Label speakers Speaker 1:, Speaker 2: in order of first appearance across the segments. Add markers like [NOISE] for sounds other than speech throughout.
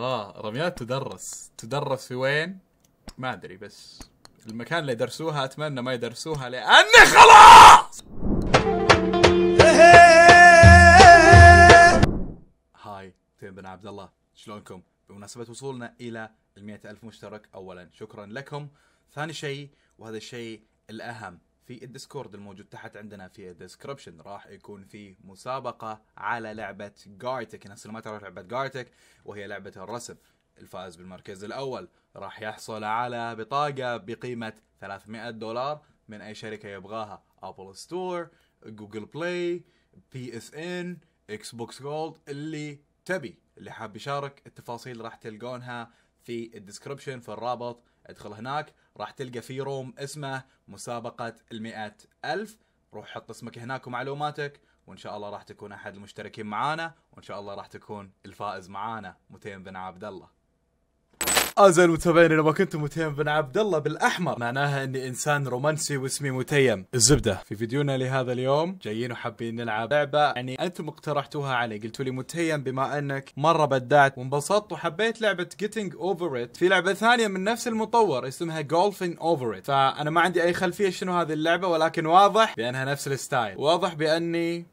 Speaker 1: الله رميات تدرس تدرس في وين ما ادري بس المكان اللي يدرسوها اتمنى ما يدرسوها لاني خلاص هاي تيم بن عبد الله شلونكم بمناسبه وصولنا الى ال ألف مشترك اولا شكرا لكم ثاني شيء وهذا الشيء الاهم في الديسكورد الموجود تحت عندنا في الديسكربشن راح يكون في مسابقة على لعبة جارتك الناس اللي ما تعرف لعبة جارتك وهي لعبة الرسم الفائز بالمركز الأول راح يحصل على بطاقة بقيمة 300 دولار من أي شركة يبغاها أبل ستور جوجل بلاي بي اس ان اكس بوكس جولد اللي تبي اللي حاب يشارك التفاصيل راح تلقونها في الديسكربشن في الرابط ادخل هناك راح تلقى في روم اسمه مسابقة المئة ألف روح حط اسمك هناك ومعلوماتك وان شاء الله راح تكون احد المشتركين معانا وان شاء الله راح تكون الفائز معانا متين بن عبد الله اعزائي المتابعين اذا ما كنتم متيم بن عبد الله بالاحمر معناها اني انسان رومانسي واسمي متيم الزبده في فيديونا لهذا اليوم جايين وحابين نلعب لعبه يعني انتم اقترحتوها علي قلتوا لي متيم بما انك مره بدعت وانبسطت وحبيت لعبه جيتنج اوفر ات في لعبه ثانيه من نفس المطور اسمها جولفنج اوفر ات فانا ما عندي اي خلفيه شنو هذه اللعبه ولكن واضح بانها نفس الستايل واضح باني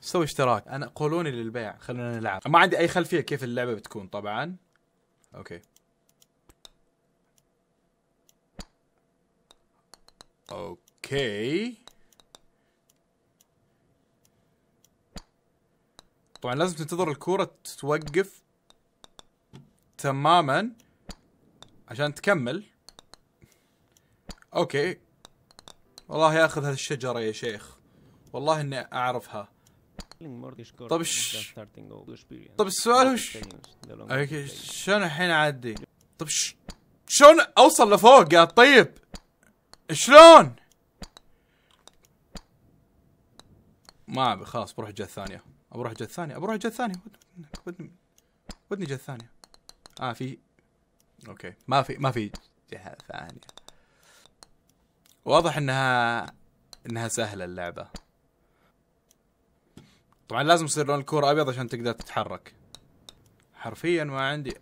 Speaker 1: سوي اشتراك انا قولوني للبيع خلونا نلعب ما عندي اي خلفيه كيف اللعبه بتكون طبعا اوكي اوكي طبعا لازم تنتظر الكوره توقف تماما عشان تكمل اوكي والله ياخذ هالشجره يا شيخ والله اني اعرفها
Speaker 2: طب ش...
Speaker 1: طب السؤال هو اوكي شلون الحين اعدي؟ طب ش... شلون اوصل لفوق يا طيب؟ شلون؟ ما ابي خلاص بروح الجهه الثانيه بروح الجهه الثانيه بروح الجهه الثانيه ودني ودني الجهه الثانيه اه في اوكي ما في ما في جهه ثانيه واضح انها انها سهله اللعبه طبعا لازم يصير لون الكوره ابيض عشان تقدر تتحرك حرفيا ما عندي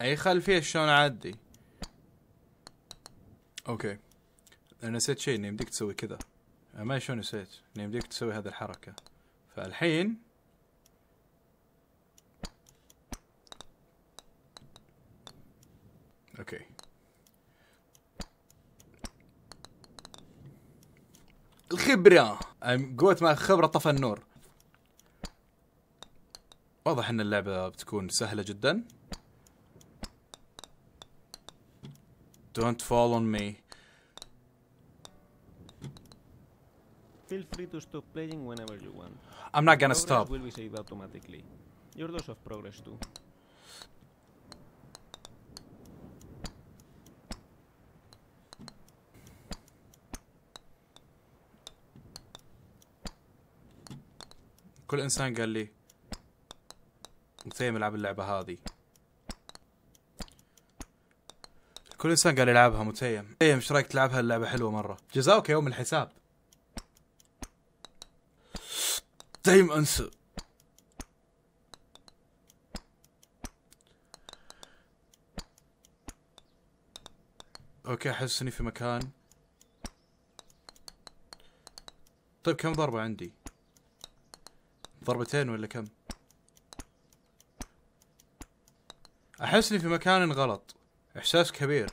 Speaker 1: اي خلفيه شلون اعدي اوكي انا نسيت شيء اني يمديك تسوي كذا ما شلون نسيت اني يمديك تسوي هذه الحركه فالحين اوكي الخبرة قوت مع الخبرة طفى النور واضح ان اللعبة بتكون سهلة جدا Don't fall on me
Speaker 2: Feel free to stop playing whenever you want. I'm not gonna stop. will be saved automatically. Your dose of progress too.
Speaker 1: كل انسان قال لي سنتين يلعب اللعبه هذه كل انسان قال يلعبها متيم متيم ايش رايك تلعبها اللعبه حلوه مره جزاك يوم الحساب دايم انسى اوكي احس اني في مكان طيب كم ضربة عندي؟ ضربتين ولا كم؟ احسني في مكان غلط احساس كبير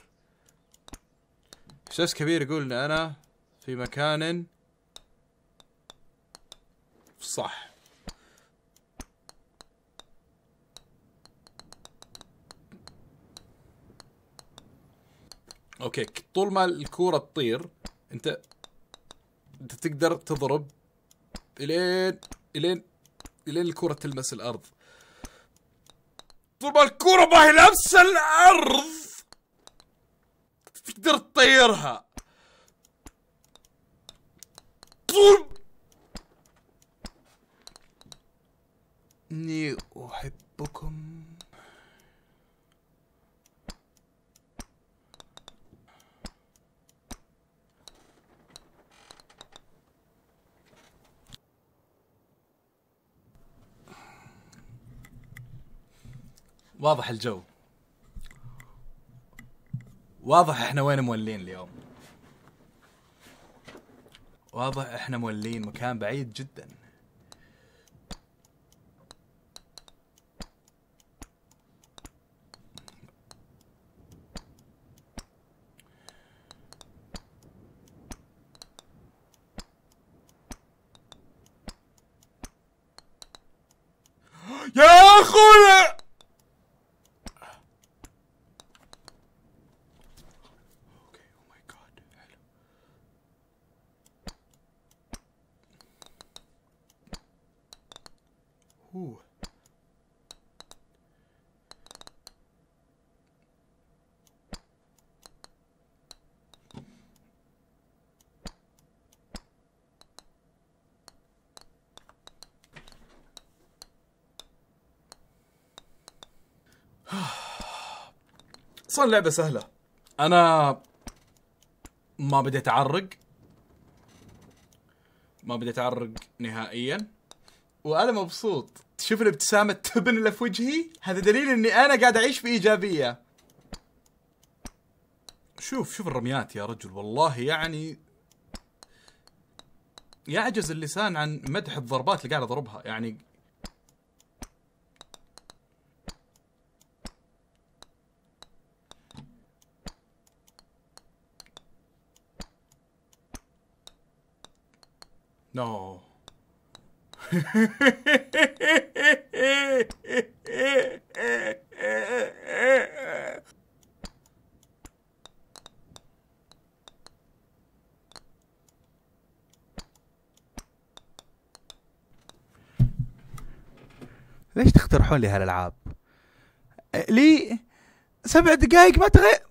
Speaker 1: احساس كبير يقول ان انا في مكان صح اوكي طول ما الكوره تطير انت انت تقدر تضرب الين الين الين الكره تلمس الارض طب الكرة ما هي لابسة الأرض تقدر تطيرها طب إني أحبكم واضح الجو واضح احنا وين مولين اليوم واضح احنا مولين مكان بعيد جدا Ooh. [SIGHS] اصلا لعبه سهله انا ما بديت اعرق ما بدي اتعرق نهائيا وانا مبسوط تشوف الابتسامه التبن اللي في وجهي هذا دليل اني انا قاعد اعيش بايجابيه شوف شوف الرميات يا رجل والله يعني يعجز اللسان عن مدح الضربات اللي قاعد اضربها يعني نو no. ليش تقترحون لي هالالعاب؟ لي سبع دقائق ما تغير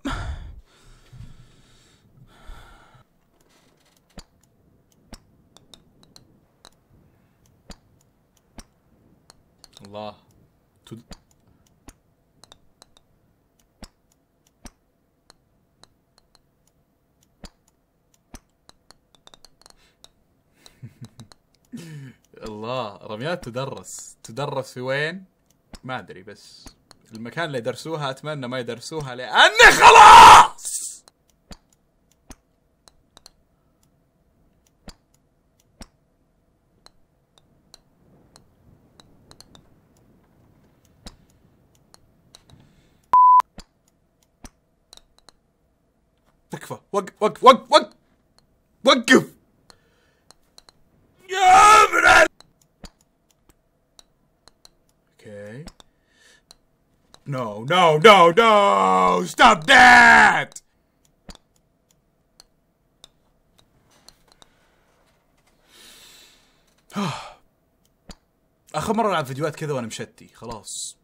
Speaker 1: الرميات تدرس تدرس في وين ما ادري بس المكان اللي يدرسوها اتمنى ما يدرسوها لاني خلاص تكفى وقف وقف وقف وقف no, no, no! Stop that! [SIGHS] اخر مره العب فيديوهات كذا وانا مشتي خلاص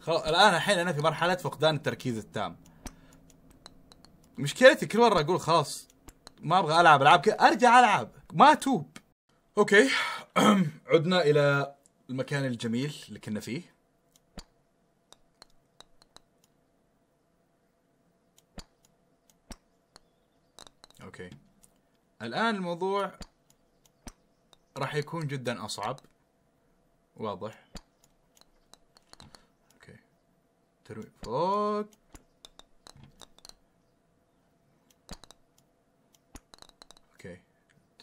Speaker 1: خلاص الان الحين انا في مرحله فقدان التركيز التام مشكلتي كل مره اقول خلاص ما ابغى العب العاب كذا ارجع العب ما اتوب اوكي [CLEARS THROAT] عدنا الى المكان الجميل اللي كنا فيه اوكي الان الموضوع راح يكون جدا اصعب واضح اوكي تروي فوق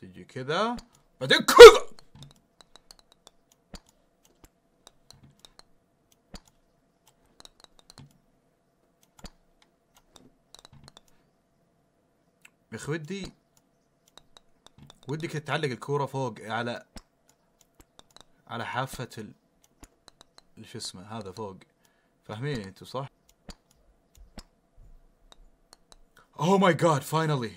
Speaker 1: تجي كذا بعدين كذا يا اخي ودي ودي كانت تعلق الكوره فوق على على حافه ال شو اسمه هذا فوق فاهمين انتوا صح؟ اوه ماي جاد فاينلي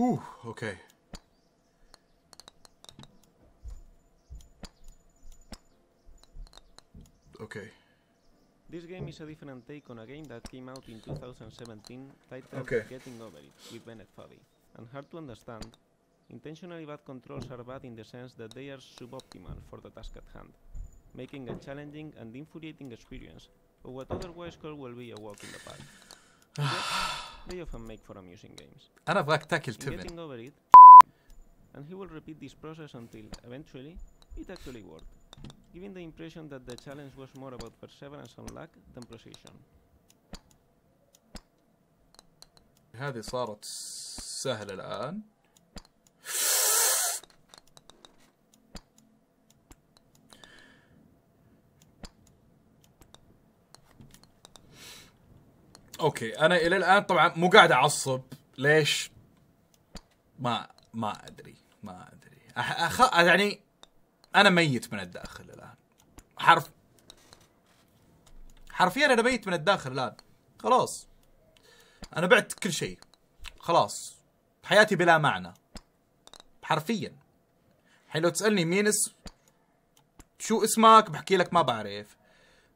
Speaker 1: Whew, okay.
Speaker 2: Okay. This game is a different take on a game that came out in 2017 titled okay. Getting Over It with Bennett Foddy. And hard to understand, intentionally bad controls are bad in the sense that they are suboptimal for the task at hand, making a challenging and infuriating experience of what otherwise could well be a walk in the park. [SIGHS] three of them make for amusing games. أنا أبغاك تاكل Getting over it, and he will repeat this process until, eventually, it actually worked, giving the impression that the challenge was more about perseverance and luck than precision.
Speaker 1: هذه صارت سهلة الآن اوكي انا الى الان طبعا مو قاعد اعصب ليش؟ ما ما ادري ما ادري أخ... أخ... يعني انا ميت من الداخل الان حرف حرفيا انا ميت من الداخل الان خلاص انا بعت كل شيء خلاص حياتي بلا معنى حرفيا الحين لو تسالني مين اس... شو اسمك بحكي لك ما بعرف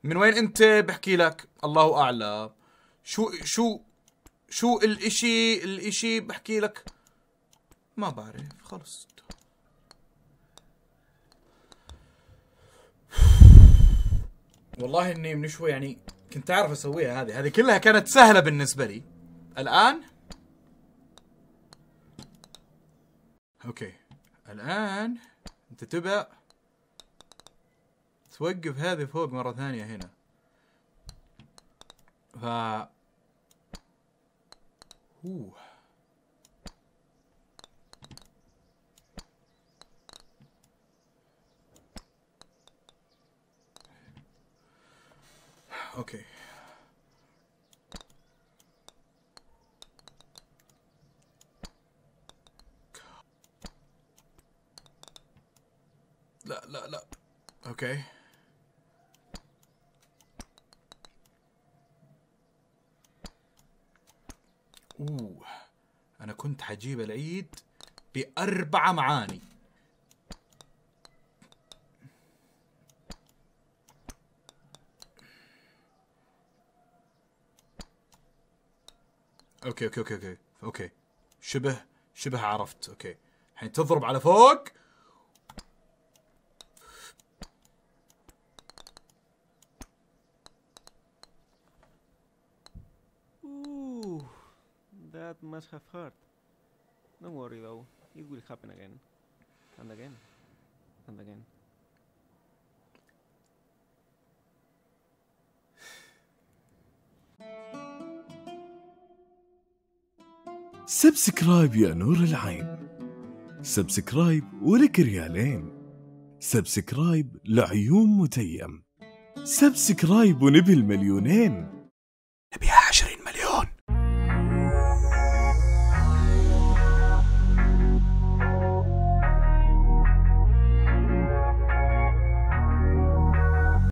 Speaker 1: من وين انت بحكي لك الله اعلم شو شو شو الاشي الاشي بحكي لك ما بعرف خلص والله اني من شوي يعني كنت اعرف اسويها هذه هذه كلها كانت سهله بالنسبه لي الان اوكي الان انت تبى توقف هذه فوق مره ثانيه هنا ف Ooh. Okay. La, la, la. Okay. اوه انا كنت حجيب العيد باربعه معاني اوكي اوكي اوكي اوكي اوكي شبه شبه عرفت اوكي الحين تضرب على فوق
Speaker 2: That must have hurt. Don't worry though, it will happen again. And again. And again.
Speaker 1: سبسكرايب يا نور العين سبسكرايب ولك ريالين سبسكرايب لعيون متيم سبسكرايب ونبي المليونين نبيها